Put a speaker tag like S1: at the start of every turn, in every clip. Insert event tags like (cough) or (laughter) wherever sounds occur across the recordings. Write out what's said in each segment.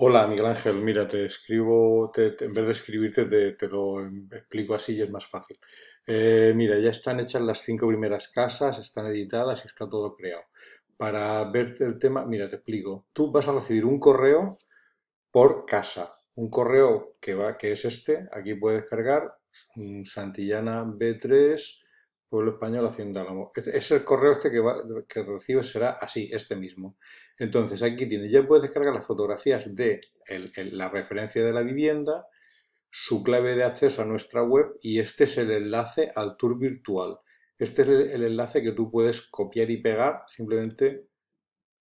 S1: Hola, Miguel Ángel, mira, te escribo, en vez de escribirte, te, lo em, explico así y es más fácil. Eh, mira, ya están hechas las cinco primeras casas, están editadas y está todo creado. Para verte el tema, mira, te explico. Tú vas a recibir un correo por casa. Un correo que, va, que es este, aquí puedes cargar, santillana b3 Pueblo Español, Hacienda Es, el correo este que, que recibe será así, este mismo. Entonces aquí tiene, ya puedes descargar las fotografías de la referencia de la vivienda, su clave de acceso a nuestra web y este es el enlace al tour virtual. Este es el, enlace que tú puedes copiar y pegar, simplemente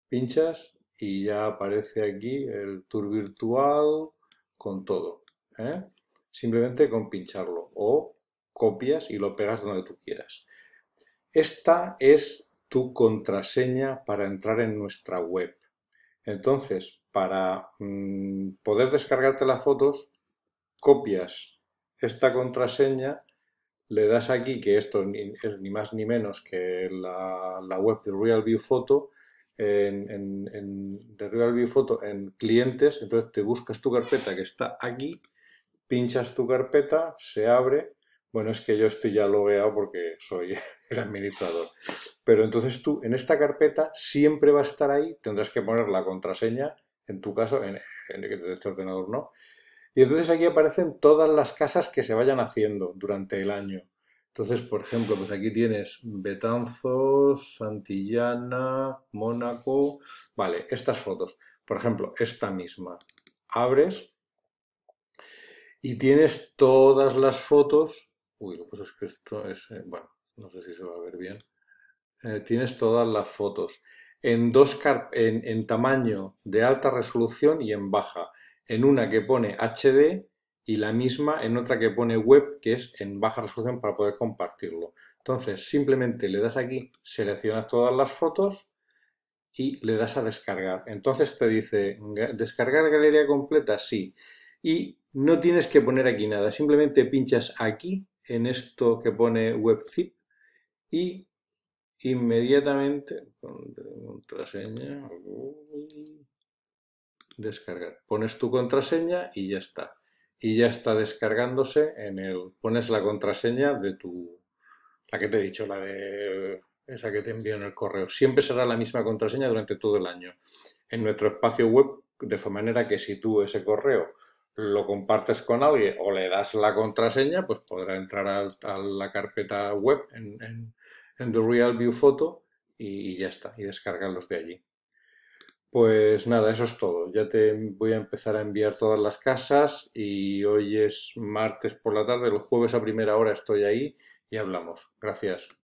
S1: pinchas y ya aparece aquí el tour virtual con todo. ¿eh? Simplemente con pincharlo o copias y lo pegas donde tú quieras. Esta es tu contraseña para entrar en nuestra web. Entonces, para mm, poder descargarte las fotos, copias esta contraseña, le das aquí, que esto es ni más ni menos que la, web de RealView Photo, en, en, de RealView Photo en clientes, entonces te buscas tu carpeta que está aquí, pinchas tu carpeta, se abre bueno, es que yo estoy ya logueado porque soy (laughs) el administrador. Pero entonces tú, en esta carpeta, siempre va a estar ahí, tendrás que poner la contraseña, en tu caso, en, en este ordenador no. Y entonces aquí aparecen todas las casas que se vayan haciendo durante el año. Entonces, por ejemplo, pues aquí tienes Betanzos, Santillana, Mónaco. Vale, estas fotos. Por ejemplo, esta misma. Abres y tienes todas las fotos Uy, lo que pasa es que esto es... Eh, bueno, no sé si se va a ver bien. Eh, tienes todas las fotos en dos en, en, tamaño de alta resolución y en baja. En una que pone HD y la misma en otra que pone web, que es en baja resolución para poder compartirlo. Entonces, simplemente le das aquí, seleccionas todas las fotos y le das a descargar. Entonces te dice, ¿descargar galería completa? Sí. Y no tienes que poner aquí nada, simplemente pinchas aquí en esto que pone WebZip y inmediatamente, con contraseña, descargar. Pones tu contraseña y ya está. Y ya está descargándose en el... Pones la contraseña de tu... La que te he dicho, la de... Esa que te envío en el correo. Siempre será la misma contraseña durante todo el año. En nuestro espacio web, de manera que si tú ese correo lo compartes con alguien o le das la contraseña, pues podrá entrar a, la carpeta web en, en, The Real View Photo y, ya está, y descargarlos de allí. Pues nada, eso es todo. Ya te voy a empezar a enviar todas las casas y hoy es martes por la tarde, el jueves a primera hora estoy ahí y hablamos. Gracias.